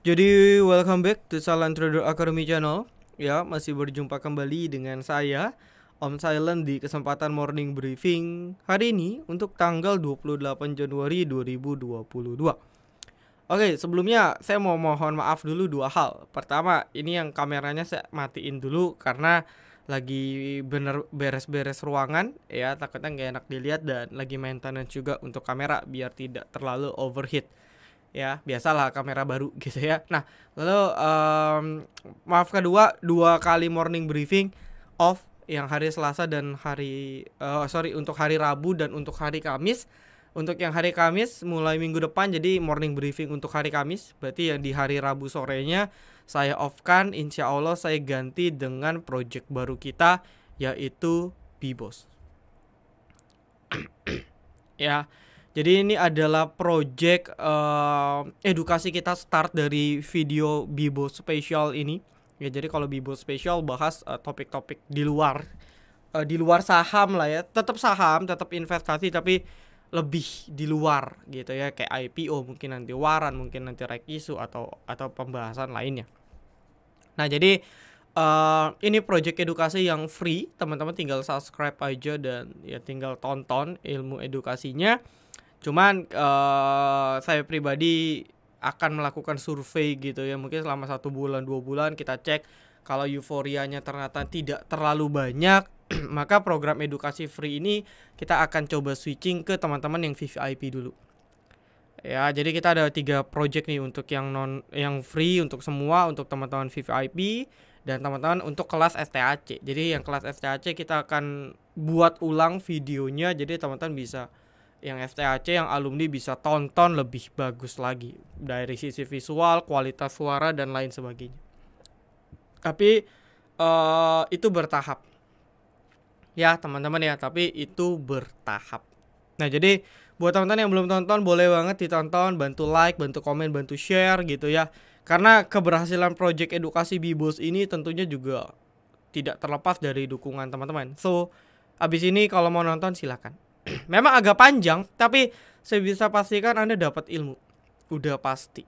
Jadi welcome back to Silent Trader Academy channel. Ya, masih berjumpa kembali dengan saya Om Silent di kesempatan morning briefing hari ini untuk tanggal 28 Januari 2022. Oke, sebelumnya saya mau mohon maaf dulu dua hal. Pertama, ini yang kameranya saya matiin dulu karena lagi bener beres-beres ruangan ya takutnya nggak enak dilihat dan lagi maintenance juga untuk kamera biar tidak terlalu overheat ya biasalah kamera baru gitu ya nah lalu um, maaf kedua dua kali morning briefing off yang hari Selasa dan hari uh, sorry untuk hari Rabu dan untuk hari Kamis untuk yang hari Kamis mulai minggu depan jadi morning briefing untuk hari Kamis berarti yang di hari Rabu sorenya saya off kan insya Allah saya ganti dengan project baru kita yaitu Bibos ya jadi ini adalah project uh, edukasi kita start dari video Bibo Special ini. Ya jadi kalau Bibo Special bahas eh, topik-topik uh, di luar uh, di luar saham lah ya. Tetap saham, tetap investasi tapi lebih di luar gitu ya kayak IPO mungkin nanti waran, mungkin nanti rek isu atau atau pembahasan lainnya. Nah, jadi uh, ini project edukasi yang free, teman-teman tinggal subscribe aja dan ya tinggal tonton ilmu edukasinya Cuman uh, saya pribadi akan melakukan survei gitu ya mungkin selama satu bulan dua bulan kita cek kalau euforianya ternyata tidak terlalu banyak maka program edukasi free ini kita akan coba switching ke teman-teman yang VVIP dulu ya jadi kita ada tiga project nih untuk yang non yang free untuk semua untuk teman-teman VIP dan teman-teman untuk kelas STAC jadi yang kelas STAC kita akan buat ulang videonya jadi teman-teman bisa yang FTAC yang alumni bisa tonton lebih bagus lagi dari sisi visual, kualitas suara dan lain sebagainya. Tapi uh, itu bertahap. Ya, teman-teman ya, tapi itu bertahap. Nah, jadi buat teman-teman yang belum tonton boleh banget ditonton, bantu like, bantu komen, bantu share gitu ya. Karena keberhasilan project edukasi Bibus ini tentunya juga tidak terlepas dari dukungan teman-teman. So, abis ini kalau mau nonton silakan memang agak panjang, tapi saya bisa pastikan Anda dapat ilmu. Udah pasti.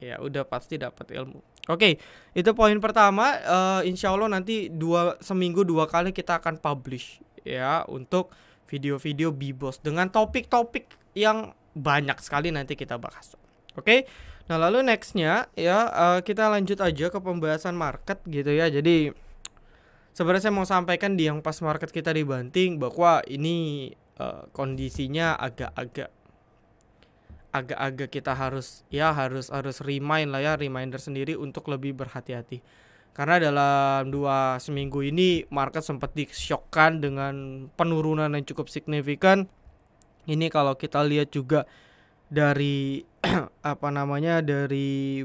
Ya, udah pasti dapat ilmu. Oke, itu poin pertama. Uh, insya Allah nanti dua seminggu dua kali kita akan publish ya untuk video-video Bibos dengan topik-topik yang banyak sekali nanti kita bahas. Oke. Nah, lalu nextnya ya uh, kita lanjut aja ke pembahasan market gitu ya. Jadi sebenarnya saya mau sampaikan di yang pas market kita dibanting bahwa ini Eh, kondisinya agak-agak agak-agak kita harus ya harus harus remind lah ya reminder sendiri untuk lebih berhati-hati karena dalam dua seminggu ini market sempat disyokkan dengan penurunan yang cukup signifikan ini kalau kita lihat juga dari apa namanya dari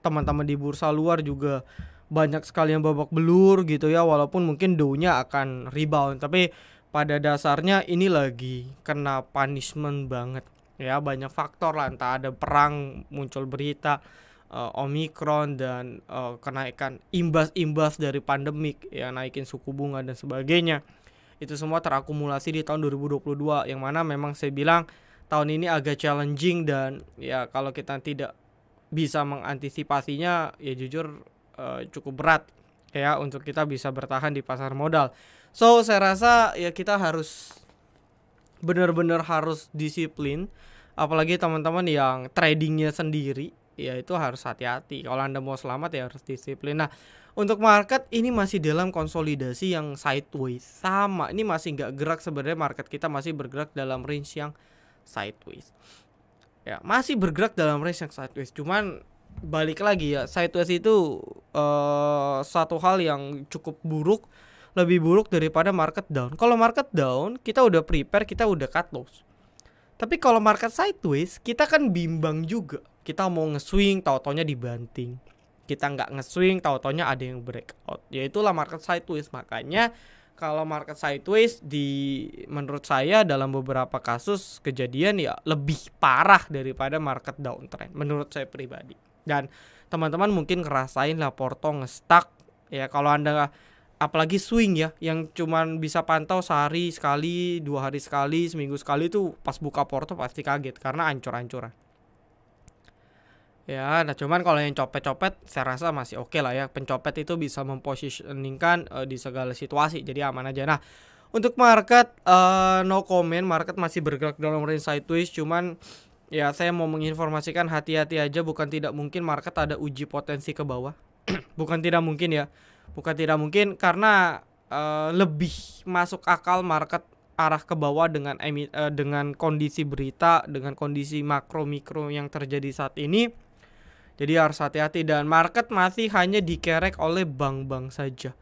teman-teman di bursa luar juga banyak sekali yang babak belur gitu ya walaupun mungkin dow-nya akan rebound tapi pada dasarnya ini lagi kena punishment banget ya banyak faktor lah entah ada perang muncul berita uh, eh, omikron dan uh, kenaikan imbas-imbas dari pandemik ya naikin suku bunga dan sebagainya itu semua terakumulasi di tahun 2022 yang mana memang saya bilang tahun ini agak challenging dan ya kalau kita tidak bisa mengantisipasinya ya jujur uh, cukup berat ya untuk kita bisa bertahan di pasar modal So saya rasa ya kita harus benar-benar harus disiplin apalagi teman-teman yang tradingnya sendiri ya itu harus hati-hati kalau anda mau selamat ya harus disiplin nah untuk market ini masih dalam konsolidasi yang sideways sama ini masih nggak gerak sebenarnya market kita masih bergerak dalam range yang sideways ya masih bergerak dalam range yang sideways cuman balik lagi ya sideways itu uh, satu hal yang cukup buruk lebih buruk daripada market down. Kalau market down, kita udah prepare, kita udah cut loss. Tapi kalau market sideways, kita kan bimbang juga. Kita mau nge-swing, tau-taunya dibanting. Kita nggak nge-swing, tau-taunya ada yang breakout. Ya itulah market sideways. Makanya kalau market sideways di menurut saya dalam beberapa kasus kejadian ya lebih parah daripada market downtrend menurut saya pribadi. Dan teman-teman mungkin ngerasain lah Porto nge-stuck ya kalau Anda apalagi swing ya yang cuman bisa pantau sehari sekali dua hari sekali seminggu sekali itu pas buka porto pasti kaget karena ancur-ancuran ya nah cuman kalau yang copet-copet saya rasa masih oke okay lah ya pencopet itu bisa mempositioningkan uh, di segala situasi jadi aman aja nah untuk market uh, no comment market masih bergerak dalam range sideways cuman ya saya mau menginformasikan hati-hati aja bukan tidak mungkin market ada uji potensi ke bawah bukan tidak mungkin ya bukan tidak mungkin karena uh, lebih masuk akal market arah ke bawah dengan emi, uh, dengan kondisi berita dengan kondisi makro mikro yang terjadi saat ini jadi harus hati-hati dan market masih hanya dikerek oleh bank-bank saja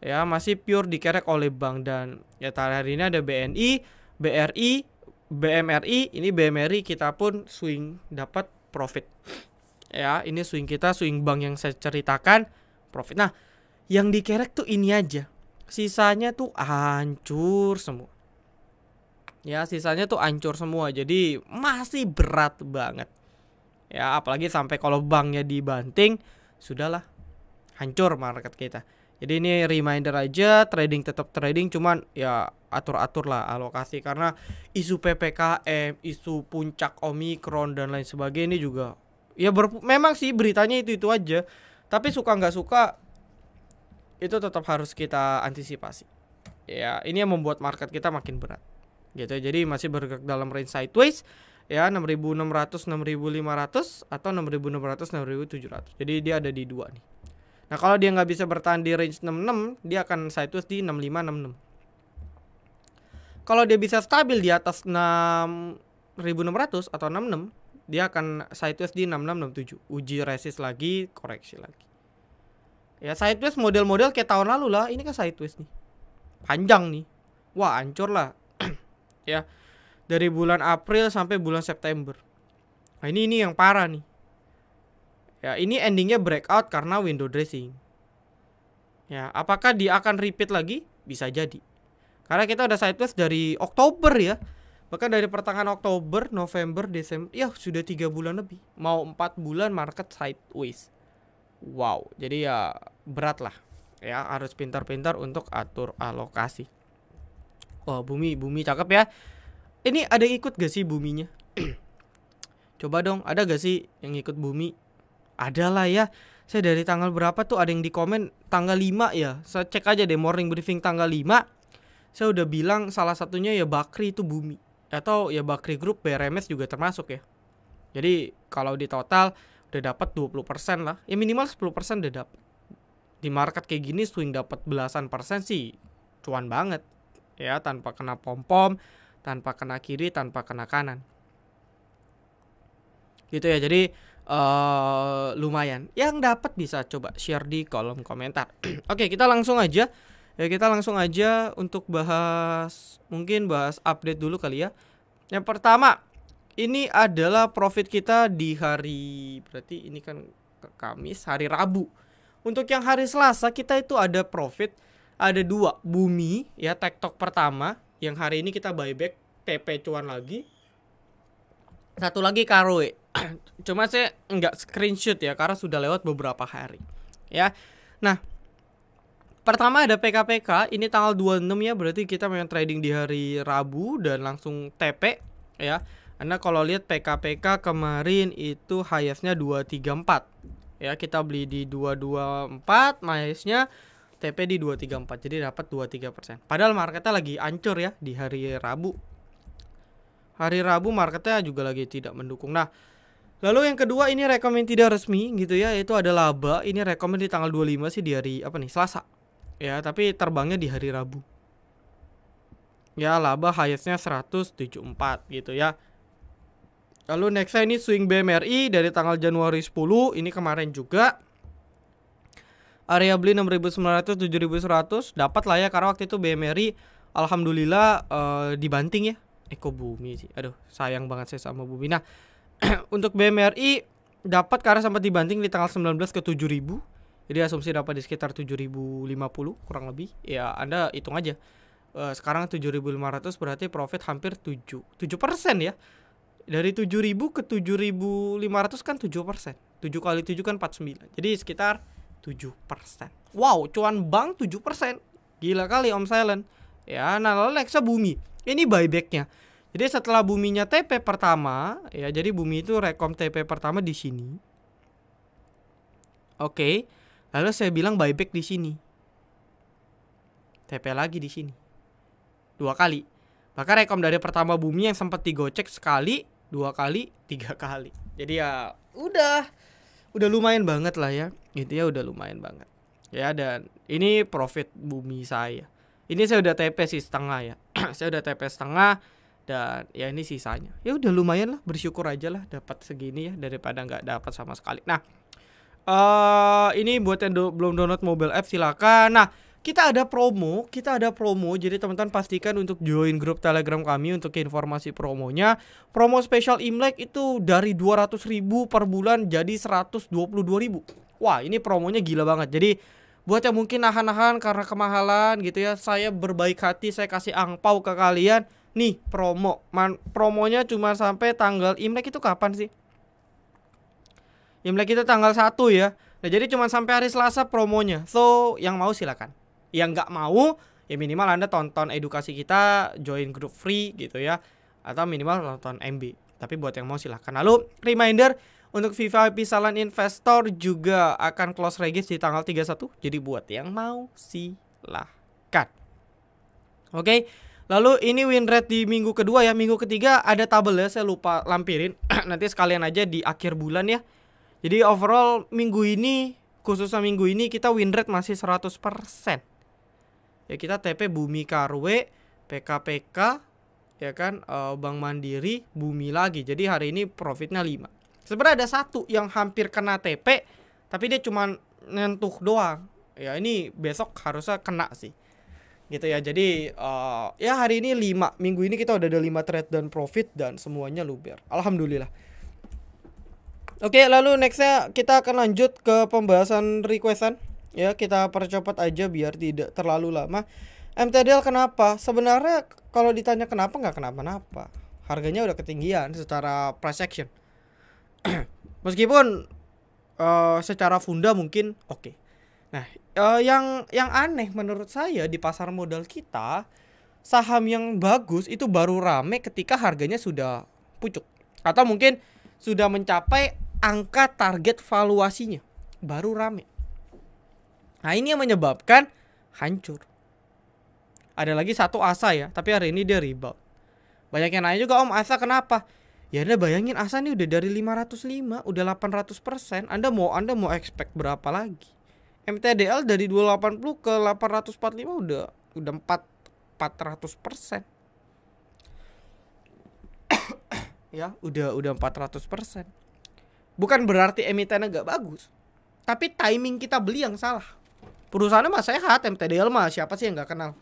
ya masih pure dikerek oleh bank dan ya hari ini ada BNI BRI BMRI ini BMRI kita pun swing dapat profit ya ini swing kita swing bank yang saya ceritakan profit nah yang dikerek tuh ini aja. Sisanya tuh hancur semua. Ya, sisanya tuh hancur semua. Jadi masih berat banget. Ya, apalagi sampai kalau banknya dibanting, sudahlah. Hancur market kita. Jadi ini reminder aja trading tetap trading cuman ya atur-atur lah alokasi karena isu PPKM, isu puncak Omikron dan lain sebagainya ini juga ya ber memang sih beritanya itu-itu aja. Tapi suka nggak suka itu tetap harus kita antisipasi. Ya, ini yang membuat market kita makin berat. Gitu. Jadi masih bergerak dalam range sideways ya 6600 6500 atau 6600 6700. Jadi dia ada di dua nih. Nah, kalau dia nggak bisa bertahan di range 66, dia akan sideways di 6566. Kalau dia bisa stabil di atas 6600 atau 66, dia akan sideways di 6667. Uji resist lagi, koreksi lagi. Ya sideways model-model kayak tahun lalu lah. Ini kan sideways nih. Panjang nih. Wah, ancur lah. ya. Dari bulan April sampai bulan September. Nah, ini ini yang parah nih. Ya, ini endingnya breakout karena window dressing. Ya, apakah dia akan repeat lagi? Bisa jadi. Karena kita udah sideways dari Oktober ya. Bahkan dari pertengahan Oktober, November, Desember, ya sudah tiga bulan lebih. Mau empat bulan market sideways wow jadi ya berat lah ya harus pintar-pintar untuk atur alokasi oh bumi bumi cakep ya ini ada yang ikut gak sih buminya coba dong ada gak sih yang ikut bumi ada lah ya saya dari tanggal berapa tuh ada yang di komen tanggal 5 ya saya cek aja deh morning briefing tanggal 5 saya udah bilang salah satunya ya Bakri itu bumi atau ya Bakri Group BRMS juga termasuk ya jadi kalau di total udah dapat 20% lah. Ya minimal 10% udah dapat. Di market kayak gini swing dapat belasan persen sih cuan banget. Ya, tanpa kena pom-pom, tanpa kena kiri, tanpa kena kanan. Gitu ya. Jadi uh, lumayan. Yang dapat bisa coba share di kolom komentar. Oke, kita langsung aja. Ya, kita langsung aja untuk bahas mungkin bahas update dulu kali ya. Yang pertama, ini adalah profit kita di hari berarti ini kan Kamis hari Rabu untuk yang hari Selasa kita itu ada profit ada dua bumi ya tektok pertama yang hari ini kita buyback TP cuan lagi satu lagi Karoe cuma saya nggak screenshot ya karena sudah lewat beberapa hari ya nah Pertama ada PKPK, ini tanggal 26 ya, berarti kita memang trading di hari Rabu dan langsung TP ya. Anda kalau lihat PKPK kemarin itu highestnya 234. Ya, kita beli di 224, highestnya TP di 234. Jadi dapat 23%. Padahal marketnya lagi ancur ya di hari Rabu. Hari Rabu marketnya juga lagi tidak mendukung. Nah, Lalu yang kedua ini rekomend tidak resmi gitu ya, itu ada laba. Ini rekomend di tanggal 25 sih di hari apa nih? Selasa. Ya, tapi terbangnya di hari Rabu. Ya, laba highestnya 174 gitu ya. Lalu nextnya ini swing BMRI dari tanggal Januari 10 ini kemarin juga area beli 6900 7100 dapat lah ya karena waktu itu BMRI alhamdulillah uh, dibanting ya Eko eh, Bumi sih. Aduh, sayang banget saya sama Bumi. Nah, untuk BMRI dapat karena sempat dibanting di tanggal 19 ke 7000. Jadi asumsi dapat di sekitar 7050 kurang lebih. Ya, Anda hitung aja. Uh, sekarang 7500 berarti profit hampir 7 7% ya dari 7000 ke 7500 kan 7%. 7 kali 7 kan 49. Jadi sekitar 7%. Wow, cuan bank 7%. Gila kali Om Silent. Ya, nah lalu Lexa Bumi. Ini buybacknya. Jadi setelah buminya TP pertama, ya jadi bumi itu rekom TP pertama di sini. Oke. Lalu saya bilang buyback di sini. TP lagi di sini. Dua kali. Maka rekom dari pertama bumi yang sempat digocek sekali dua kali tiga kali jadi ya udah udah lumayan banget lah ya gitu ya udah lumayan banget ya dan ini profit bumi saya ini saya udah TP sih setengah ya saya udah TP setengah dan ya ini sisanya ya udah lumayan lah bersyukur aja lah dapat segini ya daripada nggak dapat sama sekali nah uh, ini buat yang do belum download mobile app silakan nah kita ada promo, kita ada promo. Jadi teman-teman pastikan untuk join grup Telegram kami untuk informasi promonya. Promo spesial Imlek itu dari 200.000 per bulan jadi 122.000. Wah, ini promonya gila banget. Jadi buat yang mungkin nahan-nahan karena kemahalan gitu ya, saya berbaik hati saya kasih angpau ke kalian. Nih, promo. Man, promonya cuma sampai tanggal Imlek itu kapan sih? Imlek itu tanggal 1 ya. Nah, jadi cuma sampai hari Selasa promonya. So, yang mau silakan yang nggak mau ya minimal anda tonton edukasi kita join grup free gitu ya atau minimal nonton MB tapi buat yang mau silahkan lalu reminder untuk FIFA Salon Investor juga akan close regis di tanggal 31 jadi buat yang mau silahkan oke Lalu ini win rate di minggu kedua ya Minggu ketiga ada tabelnya saya lupa lampirin Nanti sekalian aja di akhir bulan ya Jadi overall minggu ini khususnya minggu ini kita win rate masih 100% ya kita TP Bumi Karwe, PKPK, ya kan eh, Bank Mandiri, Bumi lagi. Jadi hari ini profitnya 5. Sebenarnya ada satu yang hampir kena TP tapi dia cuma nyentuh doang. Ya ini besok harusnya kena sih. Gitu ya. Jadi uh, ya hari ini 5. Minggu ini kita udah ada 5 trade dan profit dan semuanya luber. Alhamdulillah. Oke, lalu nextnya kita akan lanjut ke pembahasan requestan ya kita percepat aja biar tidak terlalu lama MTDL kenapa sebenarnya kalau ditanya kenapa nggak kenapa-napa harganya udah ketinggian secara price action meskipun uh, secara funda mungkin oke okay. nah uh, yang yang aneh menurut saya di pasar modal kita saham yang bagus itu baru rame ketika harganya sudah pucuk atau mungkin sudah mencapai angka target valuasinya baru rame Nah ini yang menyebabkan hancur. Ada lagi satu Asa ya, tapi hari ini dia rebound. Banyak yang nanya juga om Asa kenapa? Ya anda bayangin Asa ini udah dari 505, udah 800%. Anda mau anda mau expect berapa lagi? MTDL dari 280 ke 845 udah udah 4 400%. persen ya, udah udah 400%. persen Bukan berarti emitennya gak bagus, tapi timing kita beli yang salah perusahaannya mah sehat MTDL mah siapa sih yang nggak kenal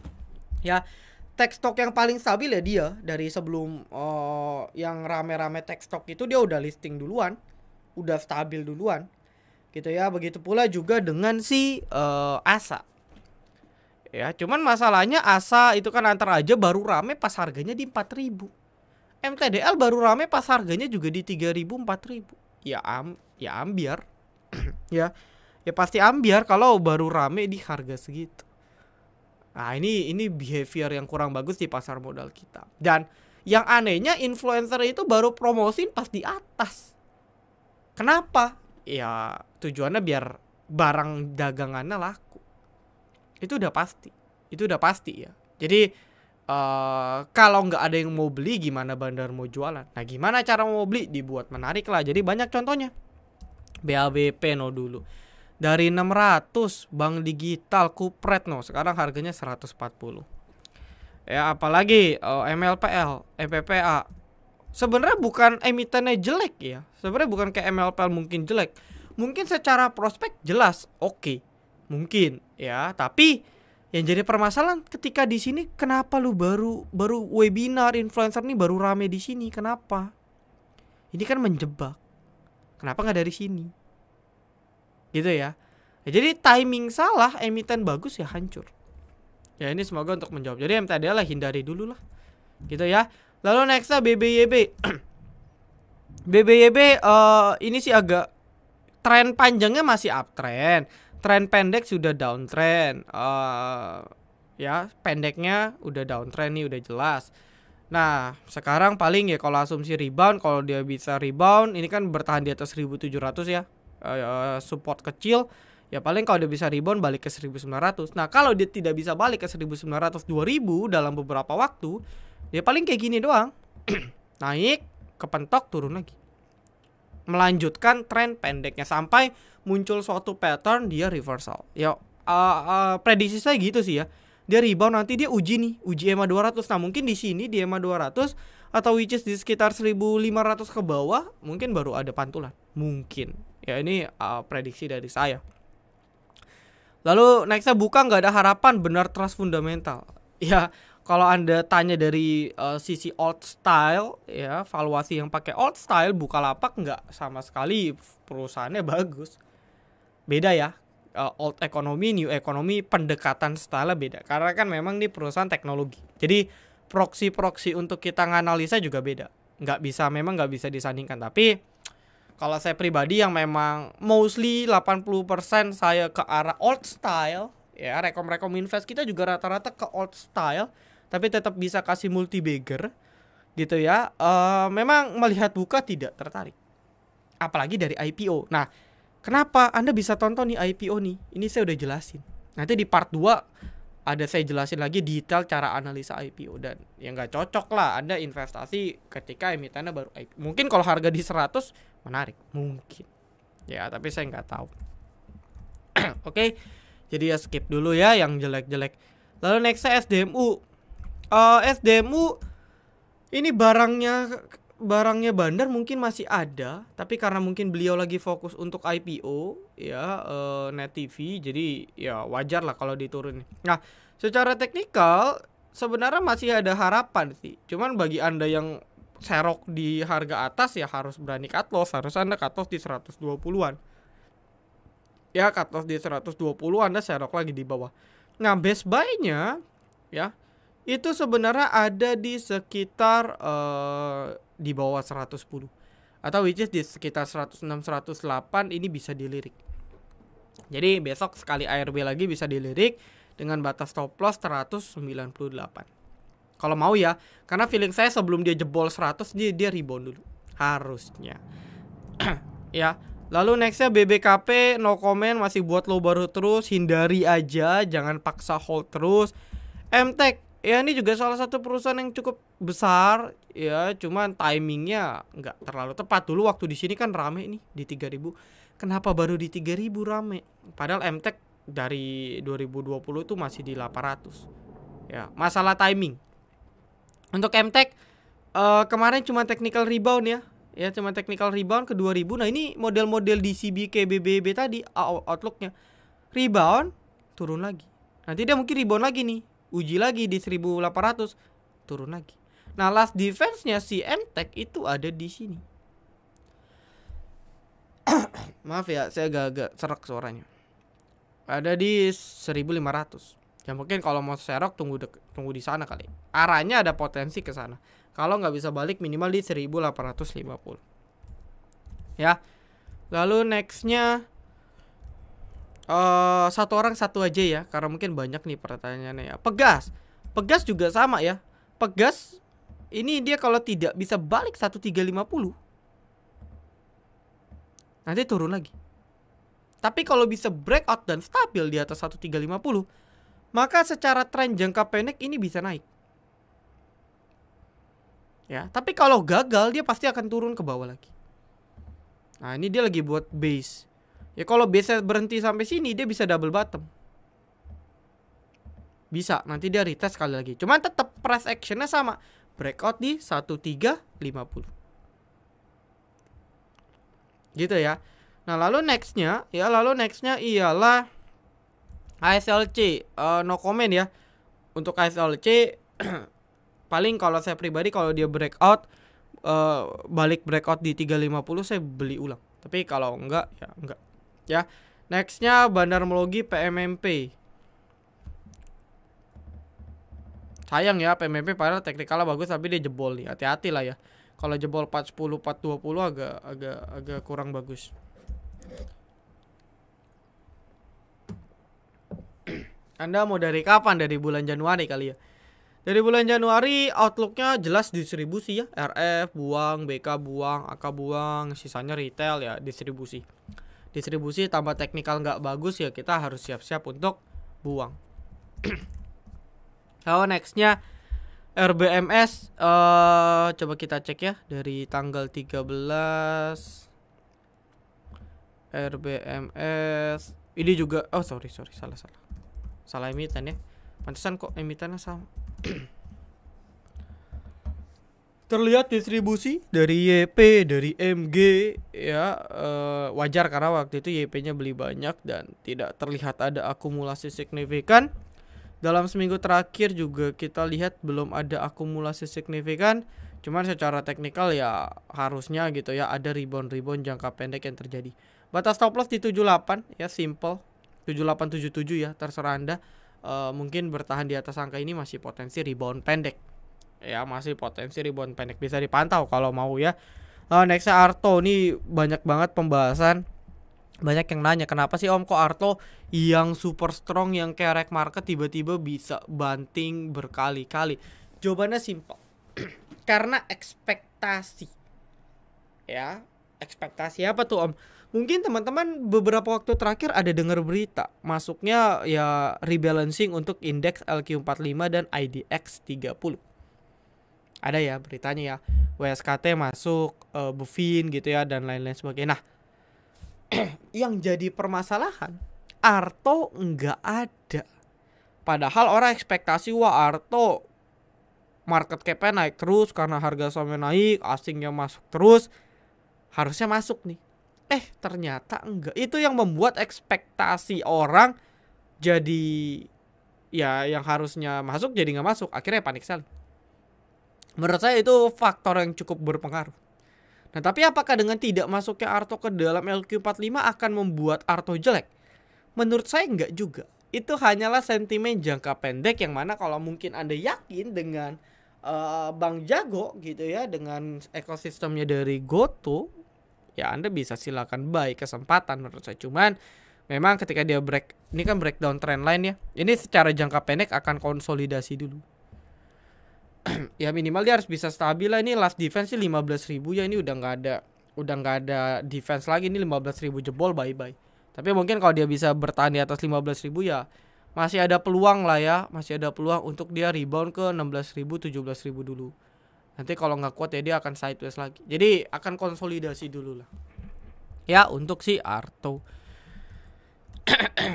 ya tech stock yang paling stabil ya dia dari sebelum uh, yang rame-rame tech stock itu dia udah listing duluan udah stabil duluan gitu ya begitu pula juga dengan si uh, asa ya cuman masalahnya asa itu kan antar aja baru rame pas harganya di 4000 MTDL baru rame pas harganya juga di 3000 4000 ya am ya ambiar ya ya pasti ambiar kalau baru rame di harga segitu. Nah, ini ini behavior yang kurang bagus di pasar modal kita. Dan yang anehnya influencer itu baru promosin pas di atas. Kenapa? Ya tujuannya biar barang dagangannya laku. Itu udah pasti. Itu udah pasti ya. Jadi Uh, kalau nggak ada yang mau beli gimana bandar mau jualan nah gimana cara mau beli dibuat menarik lah jadi banyak contohnya BABP no dulu dari 600 bank digital kupret no sekarang harganya 140 ya apalagi uh, eh, MLPL MPPA e sebenarnya bukan emitennya jelek ya sebenarnya bukan kayak MLPL mungkin jelek mungkin secara prospek jelas oke okay. mungkin ya tapi yang jadi permasalahan ketika di sini kenapa lu baru baru webinar influencer nih baru rame di sini kenapa ini kan menjebak kenapa nggak dari sini gitu ya. ya jadi timing salah emiten bagus ya hancur ya ini semoga untuk menjawab jadi MTDL lah hindari dulu lah gitu ya lalu nextnya BBYB BBYB uh, ini sih agak tren panjangnya masih uptrend tren pendek sudah downtrend uh, ya pendeknya udah downtrend nih udah jelas Nah, sekarang paling ya kalau asumsi rebound, kalau dia bisa rebound, ini kan bertahan di atas 1700 ya. Eh, eh, support kecil ya paling kalau dia bisa rebound balik ke 1900 nah kalau dia tidak bisa balik ke 1900 2000 dalam beberapa waktu dia paling kayak gini doang naik kepentok turun lagi melanjutkan tren pendeknya sampai muncul suatu pattern dia reversal ya uh, uh, prediksi saya gitu sih ya dia rebound nanti dia uji nih uji EMA 200 nah mungkin di sini di EMA 200 atau which is di sekitar 1500 ke bawah mungkin baru ada pantulan mungkin Ya ini uh, prediksi dari saya. Lalu nextnya buka nggak ada harapan benar trust fundamental. Ya kalau anda tanya dari uh, sisi old style ya valuasi yang pakai old style buka lapak nggak sama sekali perusahaannya bagus. Beda ya uh, old economy new economy pendekatan style beda karena kan memang ini perusahaan teknologi. Jadi proksi-proksi untuk kita nganalisa juga beda. Nggak bisa memang nggak bisa disandingkan tapi kalau saya pribadi yang memang mostly 80% saya ke arah old style ya rekom-rekom invest kita juga rata-rata ke old style tapi tetap bisa kasih multi bagger gitu ya uh, memang melihat buka tidak tertarik apalagi dari IPO nah kenapa Anda bisa tonton nih IPO nih ini saya udah jelasin nanti di part 2 ada saya jelasin lagi detail cara analisa IPO dan yang nggak cocok lah Anda investasi ketika emitennya baru IPO. mungkin kalau harga di 100 menarik mungkin ya tapi saya nggak tahu oke okay. jadi ya skip dulu ya yang jelek-jelek lalu nextnya SDMU uh, eh, SDMU ini barangnya barangnya bandar mungkin masih ada tapi karena mungkin beliau lagi fokus untuk IPO ya uh, net TV jadi ya wajar lah kalau diturun nah secara teknikal sebenarnya masih ada harapan sih cuman bagi anda yang serok di harga atas ya harus berani cut loss harus anda cut loss di 120-an ya cut loss di 120 anda serok lagi di bawah nah best buy-nya ya itu sebenarnya ada di sekitar uh, di bawah 110 atau which is di sekitar 106 108 ini bisa dilirik jadi besok sekali ARB lagi bisa dilirik dengan batas stop loss 198 kalau mau ya, karena feeling saya sebelum dia jebol 100 dia dia rebound dulu. Harusnya. ya. Lalu nextnya BBKP no comment masih buat lo baru terus hindari aja jangan paksa hold terus. MTech ya ini juga salah satu perusahaan yang cukup besar ya cuman timingnya nggak terlalu tepat dulu waktu di sini kan rame nih di 3000 kenapa baru di 3000 rame padahal MTech dari 2020 itu masih di 800 ya masalah timing untuk MTek uh, eh, kemarin cuma technical rebound ya. Ya cuma technical rebound ke 2000. Nah, ini model-model di CBK BBB tadi outlooknya rebound turun lagi. Nanti dia mungkin rebound lagi nih. Uji lagi di 1800 turun lagi. Nah, last defense-nya si MTek itu ada di sini. Maaf ya, saya agak-agak serak suaranya. Ada di 1500. Ya mungkin kalau mau serok tunggu dek, tunggu di sana kali. Arahnya ada potensi ke sana. Kalau nggak bisa balik minimal di 1850. Ya. Lalu nextnya uh, satu orang satu aja ya karena mungkin banyak nih pertanyaannya ya. Pegas. Pegas juga sama ya. Pegas ini dia kalau tidak bisa balik 1350 nanti turun lagi. Tapi kalau bisa breakout dan stabil di atas 1350 maka secara tren jangka pendek ini bisa naik. Ya, tapi kalau gagal dia pasti akan turun ke bawah lagi. Nah, ini dia lagi buat base. Ya kalau base berhenti sampai sini dia bisa double bottom. Bisa, nanti dia retest sekali lagi. Cuman tetap price actionnya sama. Breakout di 1350. Gitu ya. Nah, lalu nextnya ya lalu nextnya ialah ASLC uh, eh, no comment ya. Untuk ASLC paling kalau saya pribadi kalau dia breakout uh, balik breakout di 350 saya beli ulang. Tapi kalau enggak ya enggak. Ya. Nextnya Bandar Melogi PMMP. Sayang ya PMMP padahal teknikalnya bagus tapi dia jebol nih. Hati-hati lah ya. Kalau jebol 410 420 agak agak agak kurang bagus. Anda mau dari kapan? Dari bulan Januari kali ya. Dari bulan Januari outlooknya jelas distribusi ya. RF buang, BK buang, AK buang, sisanya retail ya distribusi. Distribusi tambah teknikal nggak bagus ya kita harus siap-siap untuk buang. Kalau nextnya RBMS uh, eh, coba kita cek ya dari tanggal 13 RBMS ini juga oh sorry sorry salah salah salah emiten ya pantesan kok emitennya sama terlihat distribusi dari YP dari MG ya e, wajar karena waktu itu YP-nya beli banyak dan tidak terlihat ada akumulasi signifikan dalam seminggu terakhir juga kita lihat belum ada akumulasi signifikan cuman secara teknikal ya harusnya gitu ya ada ribbon rebound jangka pendek yang terjadi batas stop loss di 78 ya simple 7877 ya terserah Anda uh, mungkin bertahan di atas angka ini masih potensi rebound pendek ya masih potensi rebound pendek bisa dipantau kalau mau ya uh, nextnya Arto nih banyak banget pembahasan banyak yang nanya kenapa sih Om kok Arto yang super strong yang kerek market tiba-tiba bisa banting berkali-kali jawabannya simpel karena ekspektasi ya ekspektasi apa tuh Om mungkin teman-teman beberapa waktu terakhir ada dengar berita masuknya ya rebalancing untuk indeks LQ45 dan IDX30. Ada ya beritanya ya. WSKT masuk uh, Bufin gitu ya dan lain-lain sebagainya. Nah, yang jadi permasalahan Arto nggak ada. Padahal orang ekspektasi wah Arto market cap-nya naik terus karena harga sahamnya naik, asingnya masuk terus, harusnya masuk nih eh ternyata enggak itu yang membuat ekspektasi orang jadi ya yang harusnya masuk jadi nggak masuk akhirnya panik sel menurut saya itu faktor yang cukup berpengaruh nah tapi apakah dengan tidak masuknya Arto ke dalam LQ45 akan membuat Arto jelek menurut saya enggak juga itu hanyalah sentimen jangka pendek yang mana kalau mungkin anda yakin dengan uh, Bang Jago gitu ya dengan ekosistemnya dari Goto ya Anda bisa silakan buy kesempatan menurut saya cuman memang ketika dia break ini kan breakdown trend line ya ini secara jangka pendek akan konsolidasi dulu ya minimal dia harus bisa stabil lah ini last defense sih 15.000 ya ini udah nggak ada udah nggak ada defense lagi ini 15.000 jebol bye bye tapi mungkin kalau dia bisa bertahan di atas 15.000 ya masih ada peluang lah ya masih ada peluang untuk dia rebound ke 16.000 17.000 dulu nanti kalau nggak kuat ya dia akan sideways lagi jadi akan konsolidasi dulu lah ya untuk si Arto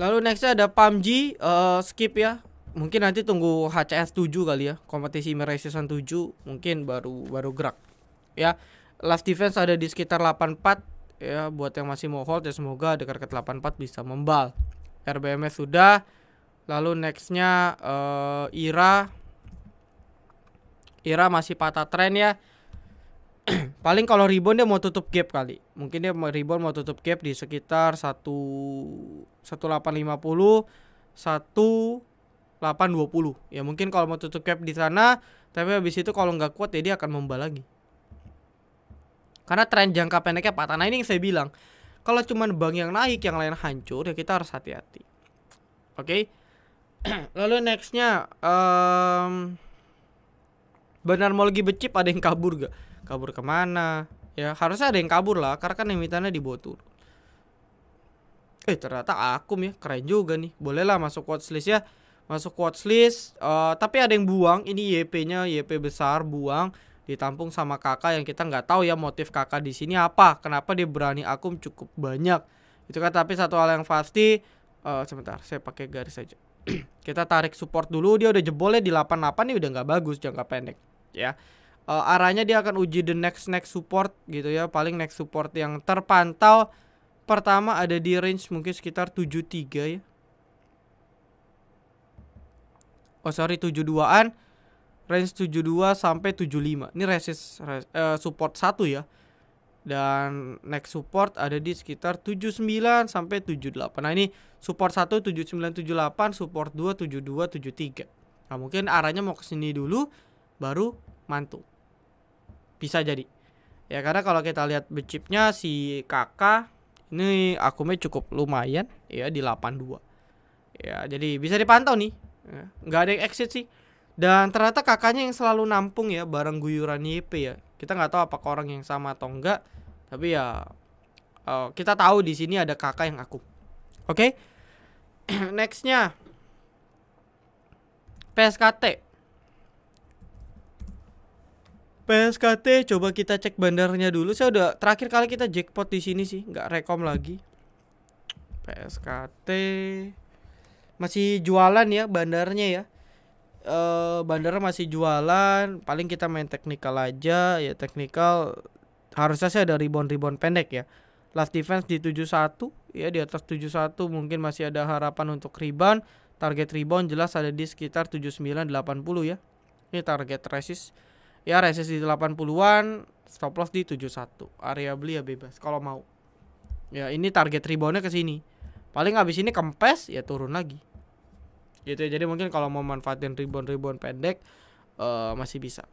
lalu nextnya ada PUBG uh, eh, skip ya mungkin nanti tunggu HCS 7 kali ya kompetisi Mirage Season 7 mungkin baru baru gerak ya last defense ada di sekitar 84 ya buat yang masih mau hold ya semoga dekat ke 84 bisa membal RBMS sudah lalu nextnya uh, Ira Ira masih patah tren ya. Paling kalau ribbon dia mau tutup gap kali. Mungkin dia mau rebound mau tutup gap di sekitar 1 1850 1820. Ya mungkin kalau mau tutup gap di sana, tapi habis itu kalau nggak kuat ya dia akan membal lagi. Karena tren jangka pendeknya patah. Nah ini yang saya bilang. Kalau cuman bank yang naik, yang lain hancur, ya kita harus hati-hati. Oke. Okay? Lalu nextnya um, benar mau lagi becip ada yang kabur gak kabur kemana ya harusnya ada yang kabur lah karena kan emitannya di bawah eh ternyata akum ya keren juga nih bolehlah masuk watchlist ya masuk watchlist uh, eh, tapi ada yang buang ini YP-nya YP besar buang ditampung sama kakak yang kita nggak tahu ya motif kakak di sini apa kenapa dia berani akum cukup banyak itu kan tapi satu hal yang pasti uh, sebentar saya pakai garis aja kita tarik support dulu dia udah jebol ya di 88 nih udah nggak bagus jangka pendek ya uh, arahnya dia akan uji the next next support gitu ya paling next support yang terpantau pertama ada di range mungkin sekitar 73 ya oh sorry 72an range 72 sampai 75 ini resist res, uh, support 1 ya dan next support ada di sekitar 79 sampai 78. Nah, ini support 1 79 78, support 2 72 73. Nah, mungkin arahnya mau ke sini dulu baru mantu. Bisa jadi. Ya karena kalau kita lihat becipnya si kakak ini akumnya cukup lumayan ya di 82. Ya jadi bisa dipantau nih. Ya, nggak ada yang exit sih. Dan ternyata kakaknya yang selalu nampung ya bareng guyuran YP ya. Kita nggak tahu apakah orang yang sama atau enggak. Tapi ya eh, kita tahu di sini ada kakak yang aku Oke. Okay? Nextnya PSKT PSKT coba kita cek bandarnya dulu. Saya udah terakhir kali kita jackpot di sini sih, nggak rekom lagi. PSKT masih jualan ya bandarnya ya. E, eh, bandara masih jualan, paling kita main teknikal aja ya teknikal harusnya sih ada rebound-rebound pendek ya. Last defense di 71 ya di atas 71 mungkin masih ada harapan untuk rebound. Target rebound jelas ada di sekitar 79 80 ya. Ini target resist ya resesi di 80-an stop loss di 71 area beli ya bebas kalau mau ya ini target reboundnya ke sini paling habis ini kempes ya turun lagi gitu ya jadi mungkin kalau mau manfaatin rebound-rebound pendek uh, masih bisa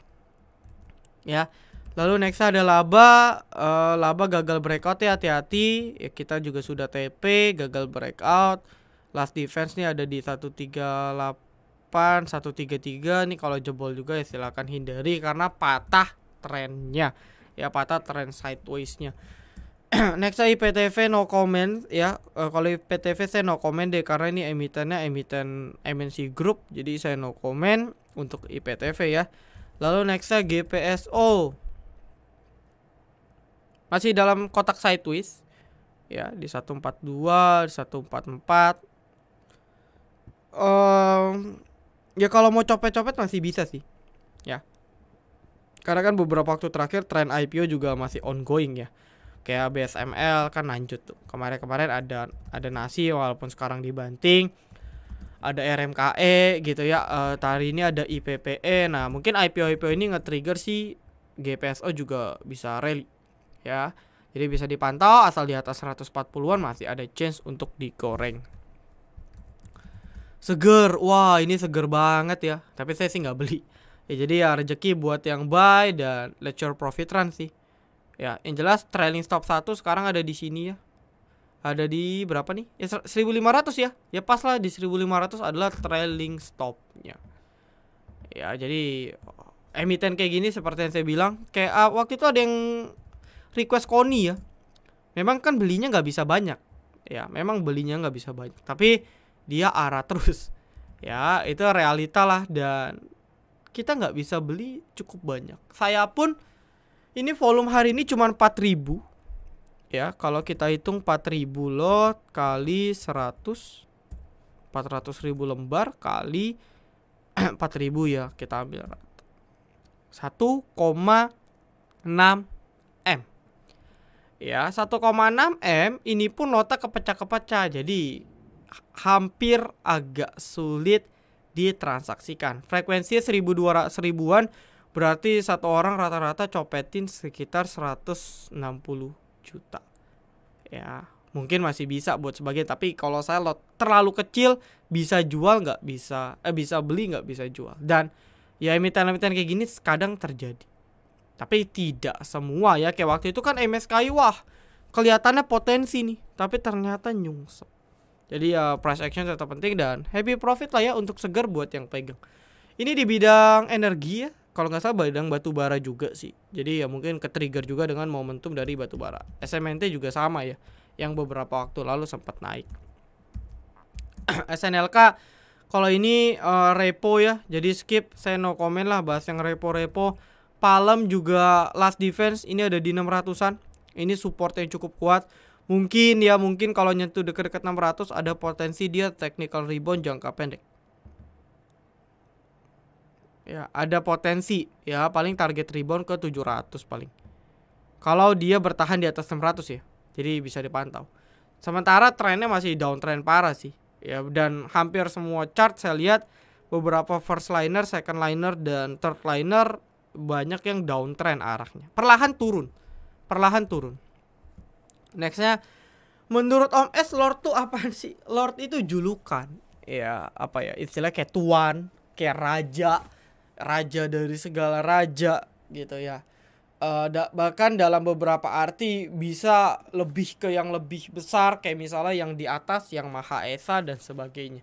ya lalu next ada laba uh, laba gagal breakout ya hati-hati ya kita juga sudah TP gagal breakout last defense nih ada di 138 133 nih kalau jebol juga ya silakan hindari karena patah trennya ya patah tren sidewaysnya next IPTV no comment ya uh, kalau IPTV saya no comment deh karena ini emitennya emiten MNC Group jadi saya no comment untuk IPTV ya lalu next GPSO masih dalam kotak sideways ya di 142 di 144 um, ya kalau mau copet-copet masih bisa sih ya karena kan beberapa waktu terakhir tren IPO juga masih ongoing ya kayak BSML kan lanjut tuh kemarin-kemarin ada ada nasi walaupun sekarang dibanting ada RMKE gitu ya e, tari ini ada IPPE nah mungkin IPO IPO ini nge-trigger sih GPSO juga bisa rally ya jadi bisa dipantau asal di atas 140-an masih ada chance untuk digoreng seger wah ini seger banget ya tapi saya sih nggak beli ya jadi ya rezeki buat yang buy dan let your profit run sih ya yang jelas trailing stop satu sekarang ada di sini ya ada di berapa nih ya 1500 ya ya pas lah di 1500 adalah trailing stopnya ya jadi emiten kayak gini seperti yang saya bilang kayak uh, waktu itu ada yang request Koni ya memang kan belinya nggak bisa banyak ya memang belinya nggak bisa banyak tapi dia arah terus ya itu realita lah dan kita nggak bisa beli cukup banyak saya pun ini volume hari ini cuma 4000 ya kalau kita hitung 4000 lot kali 100 400 ribu lembar kali 4000 ya kita ambil 1,6 M ya 1,6 M ini pun nota kepecah-kepecah jadi hampir agak sulit ditransaksikan. Frekuensi 1200 seribuan, berarti satu orang rata-rata copetin sekitar 160 juta. Ya, mungkin masih bisa buat sebagian tapi kalau saya lot terlalu kecil bisa jual nggak bisa eh bisa beli nggak bisa jual dan ya emiten-emiten kayak gini kadang terjadi. Tapi tidak semua ya kayak waktu itu kan MSKI wah kelihatannya potensi nih tapi ternyata nyungsep. Jadi ya price action tetap penting dan happy profit lah ya untuk seger buat yang pegang. Ini di bidang energi ya, kalau nggak salah bidang batu bara juga sih. Jadi ya mungkin ke trigger juga dengan momentum dari batu bara. SMNT juga sama ya, yang beberapa waktu lalu sempat naik. SNLK kalau ini uh, repo ya, jadi skip saya no comment lah bahas yang repo-repo. Palem juga last defense ini ada di 600-an. Ini support yang cukup kuat Mungkin ya mungkin kalau nyentuh dekat-dekat 600 ada potensi dia technical rebound jangka pendek. Ya, ada potensi ya paling target rebound ke 700 paling. Kalau dia bertahan di atas 600 ya. Jadi bisa dipantau. Sementara trennya masih downtrend parah sih. Ya dan hampir semua chart saya lihat beberapa first liner, second liner dan third liner banyak yang downtrend arahnya. Perlahan turun. Perlahan turun. Nextnya menurut Om S Lord tuh apa sih? Lord itu julukan. Ya, apa ya? Istilah kayak tuan, kayak raja, raja dari segala raja gitu ya. Uh, da bahkan dalam beberapa arti bisa lebih ke yang lebih besar kayak misalnya yang di atas yang maha esa dan sebagainya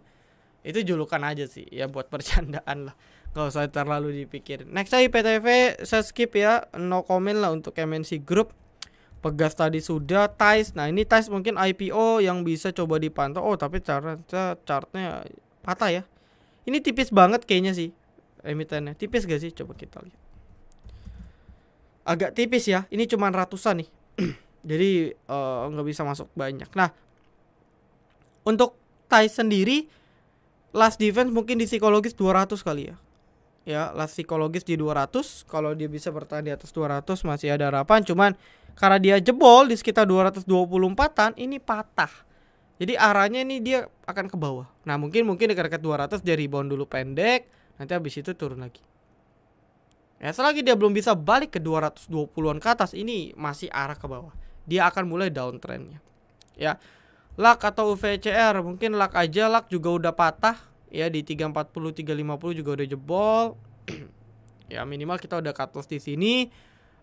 itu julukan aja sih ya buat percandaan lah nggak usah terlalu dipikir. next IPTV saya skip ya no comment lah untuk MNC Group Pegas tadi sudah Tais. Nah, ini Tais mungkin IPO yang bisa coba dipantau. Oh, tapi cara chartnya patah ya. Ini tipis banget kayaknya sih emitennya. Tipis gak sih? Coba kita lihat. Agak tipis ya. Ini cuma ratusan nih. Jadi uh, nggak bisa masuk banyak. Nah, untuk Tais sendiri last defense mungkin di psikologis 200 kali ya ya last psikologis di 200 kalau dia bisa bertahan di atas 200 masih ada harapan cuman karena dia jebol di sekitar 224-an ini patah jadi arahnya ini dia akan ke bawah nah mungkin mungkin dekat-dekat 200 dia rebound dulu pendek nanti habis itu turun lagi ya selagi dia belum bisa balik ke 220-an ke atas ini masih arah ke bawah dia akan mulai downtrendnya ya Lak atau UVCR mungkin lak aja lak juga udah patah ya di 340 350 juga udah jebol ya minimal kita udah cut loss di sini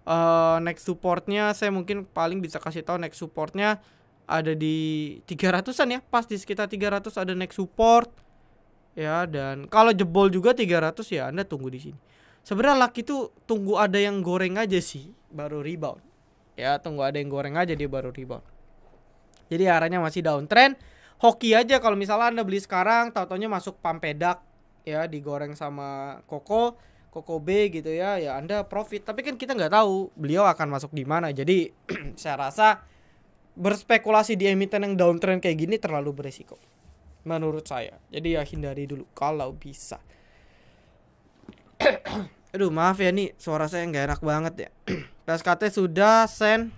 uh, next supportnya saya mungkin paling bisa kasih tahu next supportnya ada di 300-an ya pas di sekitar 300 ada next support ya dan kalau jebol juga 300 ya Anda tunggu di sini sebenarnya luck itu tunggu ada yang goreng aja sih baru rebound ya tunggu ada yang goreng aja dia baru rebound jadi arahnya masih downtrend hoki aja kalau misalnya anda beli sekarang taunya masuk pampedak ya digoreng sama koko koko B gitu ya ya anda profit tapi kan kita nggak tahu beliau akan masuk di mana jadi saya rasa berspekulasi di emiten yang downtrend kayak gini terlalu beresiko menurut saya jadi ya hindari dulu kalau bisa aduh maaf ya nih suara saya nggak enak banget ya PSKT sudah sen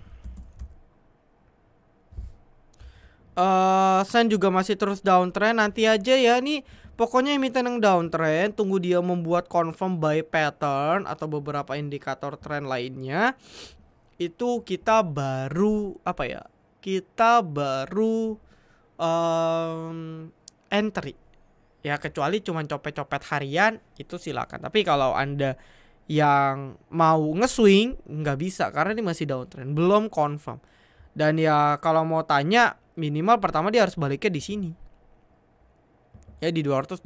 uh, Sen juga masih terus downtrend nanti aja ya nih pokoknya emiten yang downtrend tunggu dia membuat confirm buy pattern atau beberapa indikator trend lainnya itu kita baru apa ya kita baru um, entry ya kecuali cuman copet-copet harian itu silakan tapi kalau anda yang mau ngeswing nggak bisa karena ini masih downtrend belum confirm dan ya kalau mau tanya minimal pertama dia harus baliknya di sini ya di 220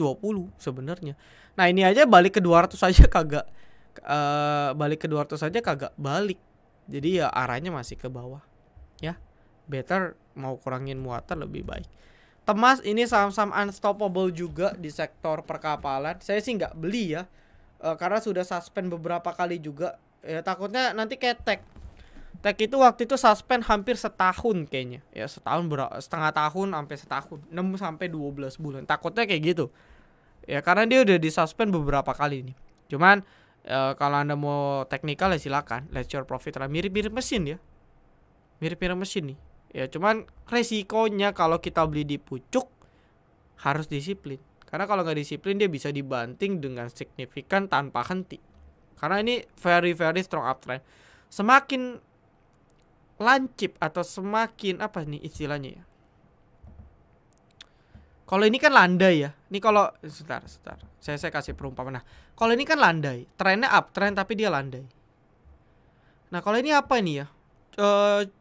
sebenarnya nah ini aja balik ke 200 saja kagak uh, balik ke 200 saja kagak balik jadi ya arahnya masih ke bawah ya better mau kurangin muatan lebih baik Temas ini saham-saham unstoppable juga di sektor perkapalan. Saya sih nggak beli ya, Uh, karena sudah suspend beberapa kali juga. Ya, takutnya nanti ketek Tech itu waktu itu suspend hampir setahun kayaknya. Ya setahun berapa setengah tahun sampai setahun, 6 sampai 12 bulan. Takutnya kayak gitu. Ya karena dia udah di suspend beberapa kali nih. Cuman e, kalau Anda mau teknikal ya silakan. your profit lah mirip-mirip mesin ya. Mirip-mirip mesin nih. Ya cuman resikonya kalau kita beli di pucuk harus disiplin. Karena kalau nggak disiplin dia bisa dibanting dengan signifikan tanpa henti. Karena ini very very strong uptrend. Semakin lancip atau semakin apa nih istilahnya ya? Kalau ini kan landai ya. Ini kalau eh, sebentar, sebentar. Saya saya kasih perumpamaan. Nah, kalau ini kan landai. Trennya up, tren tapi dia landai. Nah, kalau ini apa ini ya? E,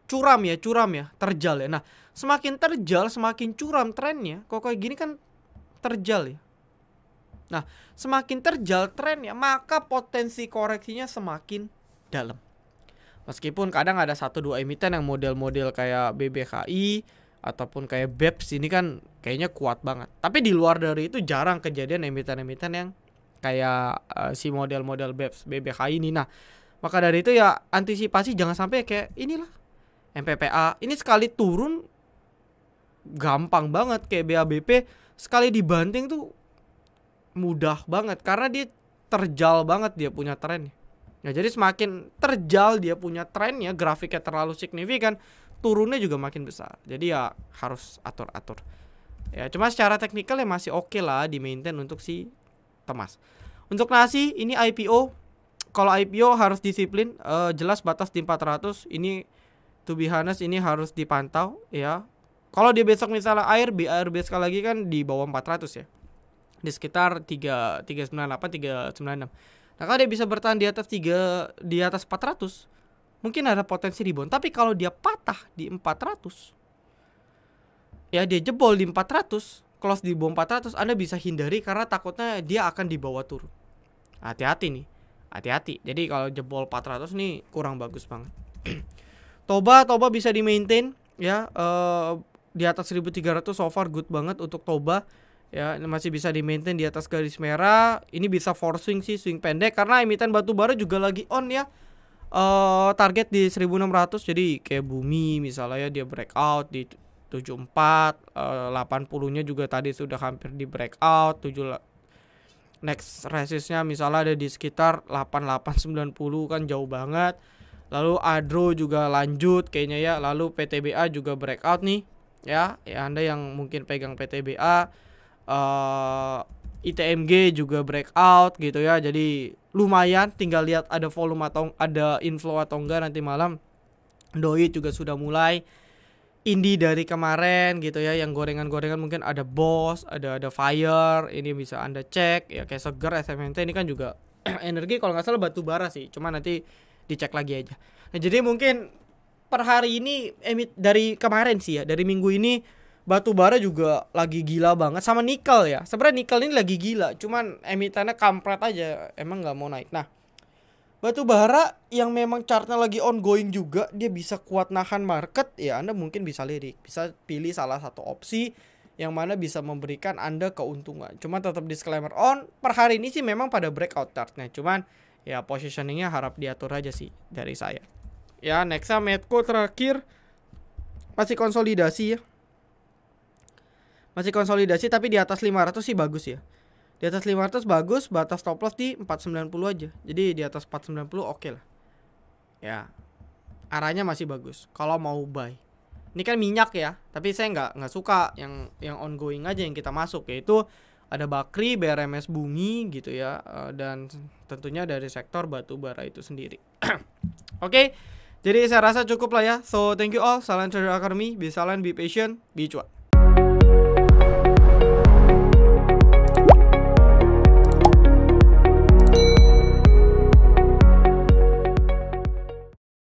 curam ya, curam ya, terjal ya. Nah, semakin terjal, semakin curam trennya. Kok kayak gini kan terjal ya. Nah, semakin terjal trennya, maka potensi koreksinya semakin dalam. Meskipun kadang ada satu dua emiten yang model-model kayak BBKI ataupun kayak BEPS ini kan kayaknya kuat banget. Tapi di luar dari itu jarang kejadian emiten-emiten yang kayak uh, si model-model BEPS BBKI ini. Nah, maka dari itu ya antisipasi jangan sampai kayak inilah MPPA ini sekali turun gampang banget kayak BABP sekali dibanting tuh mudah banget karena dia terjal banget dia punya trennya. Nah, jadi semakin terjal dia punya trennya, grafiknya terlalu signifikan, turunnya juga makin besar. Jadi ya harus atur-atur. Ya, cuma secara teknikal ya masih oke okay lah di maintain untuk si Temas. Untuk nasi ini IPO kalau IPO harus disiplin, uh, jelas batas di 400 ini to be honest ini harus dipantau ya. Kalau dia besok misalnya air biar sekali lagi kan di bawah 400 ya. Di sekitar 3 398 396. Nah, kalau dia bisa bertahan di atas tiga, di atas 400, mungkin ada potensi rebound. Tapi kalau dia patah di 400, ya dia jebol di 400, close di bawah 400, Anda bisa hindari karena takutnya dia akan dibawa turun. Hati-hati nih. Hati-hati. Jadi kalau jebol 400 nih kurang bagus banget. Toba, Toba bisa di maintain ya uh, di atas 1300 so far good banget untuk Toba ya masih bisa di maintain di atas garis merah ini bisa forcing sih swing pendek karena emiten batu bara juga lagi on ya uh, target di 1600 jadi kayak bumi misalnya ya dia breakout di 74 uh, 80 nya juga tadi sudah hampir di breakout 7 next resistnya misalnya ada di sekitar 8890 kan jauh banget lalu Adro juga lanjut kayaknya ya lalu PTBA juga breakout nih ya ya Anda yang mungkin pegang PTBA uh, eh, ITMG juga breakout gitu ya. Jadi lumayan tinggal lihat ada volume atau ada inflow atau enggak nanti malam. Doi juga sudah mulai Indi dari kemarin gitu ya yang gorengan-gorengan mungkin ada Boss, ada ada Fire, ini bisa Anda cek ya kayak Seger, SMNT ini kan juga energi kalau nggak salah batu bara sih. Cuma nanti dicek lagi aja. Nah, jadi mungkin per hari ini emit eh, dari kemarin sih ya, dari minggu ini batu bara juga lagi gila banget sama nikel ya. Sebenarnya nikel ini lagi gila, cuman emitennya kampret aja, emang nggak mau naik. Nah, batu bara yang memang chartnya lagi ongoing juga, dia bisa kuat nahan market, ya Anda mungkin bisa lirik, bisa pilih salah satu opsi yang mana bisa memberikan Anda keuntungan. Cuma tetap disclaimer on, per hari ini sih memang pada breakout chartnya, cuman ya positioningnya harap diatur aja sih dari saya. Ya, nextnya Medco terakhir masih konsolidasi ya masih konsolidasi tapi di atas 500 sih bagus ya di atas 500 bagus batas stop loss di 490 aja jadi di atas 490 oke okay lah ya arahnya masih bagus kalau mau buy ini kan minyak ya tapi saya nggak nggak suka yang yang ongoing aja yang kita masuk yaitu ada Bakri, BRMS Bumi gitu ya eh, dan tentunya dari sektor batu bara itu sendiri. Oke. Okay, jadi saya rasa cukup lah ya. So thank you all. Salam Trader Academy. Be silent, be patient, be cuan.